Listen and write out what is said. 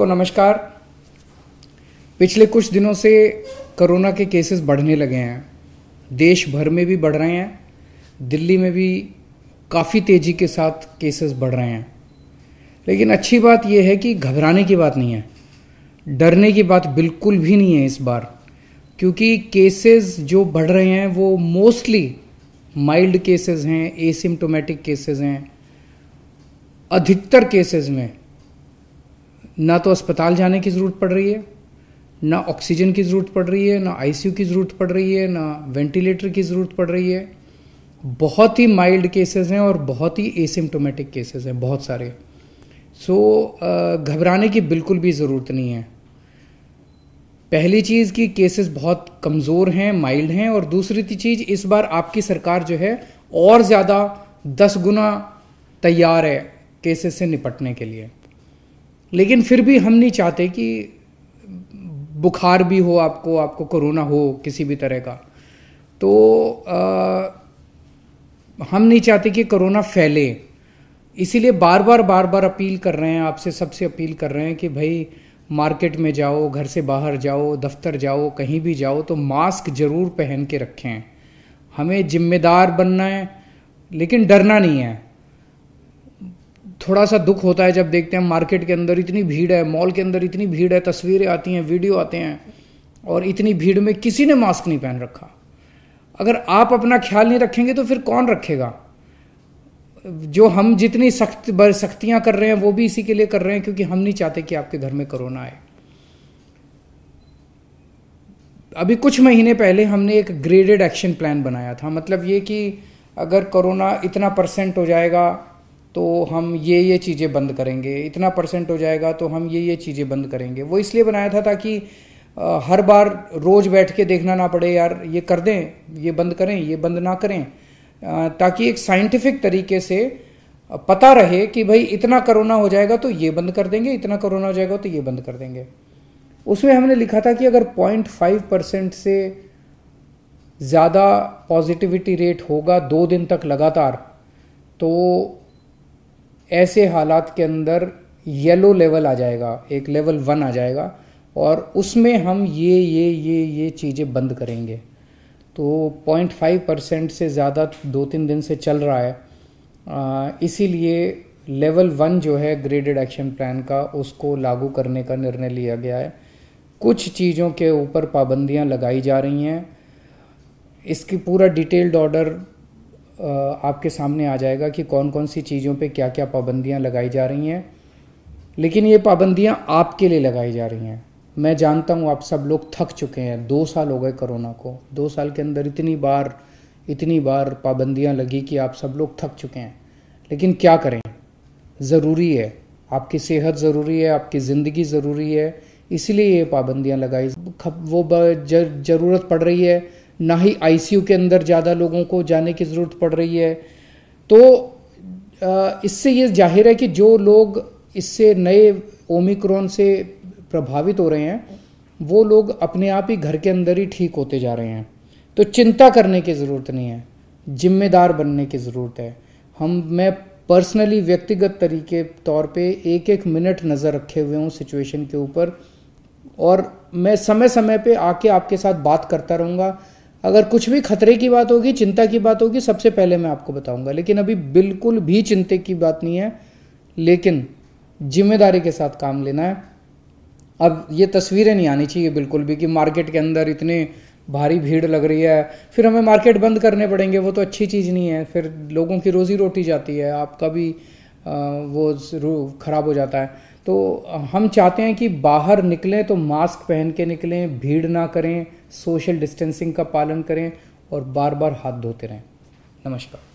सबको नमस्कार पिछले कुछ दिनों से कोरोना के केसेस बढ़ने लगे हैं देश भर में भी बढ़ रहे हैं दिल्ली में भी काफ़ी तेज़ी के साथ केसेस बढ़ रहे हैं लेकिन अच्छी बात यह है कि घबराने की बात नहीं है डरने की बात बिल्कुल भी नहीं है इस बार क्योंकि केसेस जो बढ़ रहे हैं वो मोस्टली माइल्ड केसेस हैं एसिम्टोमेटिक केसेस हैं अधिकतर केसेस में ना तो अस्पताल जाने की ज़रूरत पड़ रही है ना ऑक्सीजन की ज़रूरत पड़ रही है ना आईसीयू की ज़रूरत पड़ रही है ना वेंटिलेटर की ज़रूरत पड़ रही है बहुत ही माइल्ड केसेस हैं और बहुत ही एसिम्टोमेटिक केसेस हैं बहुत सारे सो so, घबराने की बिल्कुल भी ज़रूरत नहीं है पहली चीज़ कि केसेस बहुत कमज़ोर हैं माइल्ड हैं और दूसरी चीज़ इस बार आपकी सरकार जो है और ज़्यादा दस गुना तैयार है केसेस से निपटने के लिए लेकिन फिर भी हम नहीं चाहते कि बुखार भी हो आपको आपको कोरोना हो किसी भी तरह का तो आ, हम नहीं चाहते कि कोरोना फैले इसीलिए बार बार बार बार अपील कर रहे हैं आपसे सबसे अपील कर रहे हैं कि भाई मार्केट में जाओ घर से बाहर जाओ दफ्तर जाओ कहीं भी जाओ तो मास्क ज़रूर पहन के रखें हमें जिम्मेदार बनना है लेकिन डरना नहीं है थोड़ा सा दुख होता है जब देखते हैं मार्केट के अंदर इतनी भीड़ है मॉल के अंदर इतनी भीड़ है तस्वीरें आती हैं वीडियो आते हैं और इतनी भीड़ में किसी ने मास्क नहीं पहन रखा अगर आप अपना ख्याल नहीं रखेंगे तो फिर कौन रखेगा जो हम जितनी सख्त सख्तियां कर रहे हैं वो भी इसी के लिए कर रहे हैं क्योंकि हम नहीं चाहते कि आपके घर में कोरोना आए अभी कुछ महीने पहले हमने एक ग्रेडेड एक्शन प्लान बनाया था मतलब ये कि अगर कोरोना इतना परसेंट हो जाएगा तो हम ये ये चीज़ें बंद करेंगे इतना परसेंट हो जाएगा तो हम ये ये चीज़ें बंद करेंगे वो इसलिए बनाया था ताकि हर बार रोज़ बैठ के देखना ना पड़े यार ये कर दें ये बंद करें ये बंद ना करें ताकि एक साइंटिफिक तरीके से पता रहे कि भाई इतना कोरोना हो जाएगा तो ये बंद कर देंगे इतना कोरोना हो जाएगा तो ये बंद कर देंगे उसमें हमने लिखा था कि अगर पॉइंट फाइव परसेंट से ज़्यादा पॉजिटिविटी रेट होगा दो दिन तक लगातार तो ऐसे हालात के अंदर येलो लेवल आ जाएगा एक लेवल वन आ जाएगा और उसमें हम ये ये ये ये चीज़ें बंद करेंगे तो पॉइंट फाइव परसेंट से ज़्यादा दो तीन दिन से चल रहा है इसीलिए लेवल वन जो है ग्रेडेड एक्शन प्लान का उसको लागू करने का निर्णय लिया गया है कुछ चीज़ों के ऊपर पाबंदियां लगाई जा रही हैं इसकी पूरा डिटेल्ड ऑर्डर आपके सामने आ जाएगा कि कौन कौन सी चीज़ों पे क्या क्या पाबंदियां लगाई जा रही हैं लेकिन ये पाबंदियां आपके लिए लगाई जा रही हैं मैं जानता हूँ आप सब लोग थक चुके हैं दो साल हो गए कोरोना को दो साल के अंदर इतनी बार इतनी बार पाबंदियाँ लगी कि आप सब लोग थक चुके हैं लेकिन क्या करें ज़रूरी है आपकी सेहत ज़रूरी है आपकी ज़िंदगी ज़रूरी है इसलिए ये पाबंदियाँ लगाई वो ज़रूरत पड़ रही है ना ही आईसीयू के अंदर ज़्यादा लोगों को जाने की ज़रूरत पड़ रही है तो इससे ये जाहिर है कि जो लोग इससे नए ओमिक्रॉन से प्रभावित हो रहे हैं वो लोग अपने आप ही घर के अंदर ही ठीक होते जा रहे हैं तो चिंता करने की ज़रूरत नहीं है जिम्मेदार बनने की ज़रूरत है हम मैं पर्सनली व्यक्तिगत तरीके तौर पे एक एक मिनट नज़र रखे हुए हूँ सिचुएशन के ऊपर और मैं समय समय पे आके आपके साथ बात करता रहूँगा अगर कुछ भी खतरे की बात होगी चिंता की बात होगी सबसे पहले मैं आपको बताऊंगा लेकिन अभी बिल्कुल भी चिंते की बात नहीं है लेकिन जिम्मेदारी के साथ काम लेना है अब ये तस्वीरें नहीं आनी चाहिए बिल्कुल भी कि मार्केट के अंदर इतने भारी भीड़ लग रही है फिर हमें मार्केट बंद करने पड़ेंगे वो तो अच्छी चीज़ नहीं है फिर लोगों की रोज़ी रोटी जाती है आपका भी वो ख़राब हो जाता है तो हम चाहते हैं कि बाहर निकलें तो मास्क पहन के निकलें भीड़ ना करें सोशल डिस्टेंसिंग का पालन करें और बार बार हाथ धोते रहें नमस्कार